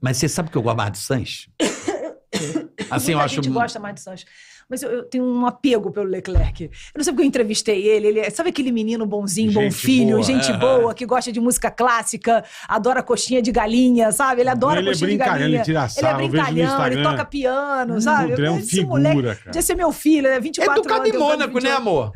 Mas você sabe que eu gosto mais de Sanches? assim, Muita eu acho... A gente gosta mais de Sanches. Mas eu, eu, tenho um apego pelo Leclerc. Eu não sei porque eu entrevistei ele. ele é, sabe aquele menino bonzinho, gente bom filho, boa, gente é. boa, que gosta de música clássica, adora coxinha de galinha, sabe? Ele adora ele é coxinha é de galinha. Ele, tira sarro, ele é brincalhão, ele toca piano, hum, sabe? Ele é um figura, moleque, cara. Devia ser é meu filho, é 24 anos. É do Cadimônaco, né, amor?